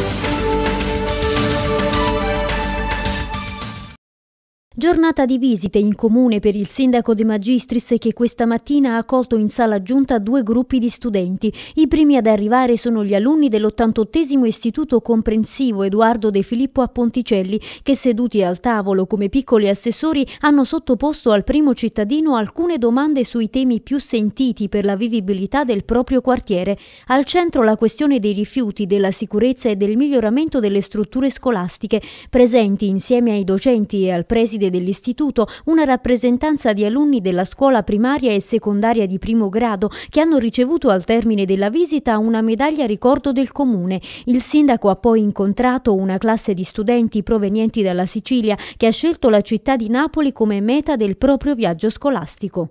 Thank you. Giornata di visite in comune per il sindaco De Magistris che questa mattina ha accolto in sala giunta due gruppi di studenti. I primi ad arrivare sono gli alunni dell'88 Istituto Comprensivo Edoardo De Filippo a Ponticelli che seduti al tavolo come piccoli assessori hanno sottoposto al primo cittadino alcune domande sui temi più sentiti per la vivibilità del proprio quartiere. Al centro la questione dei rifiuti, della sicurezza e del miglioramento delle strutture scolastiche. Presenti insieme ai docenti e al preside sede dell'istituto una rappresentanza di alunni della scuola primaria e secondaria di primo grado che hanno ricevuto al termine della visita una medaglia ricordo del comune. Il sindaco ha poi incontrato una classe di studenti provenienti dalla Sicilia che ha scelto la città di Napoli come meta del proprio viaggio scolastico.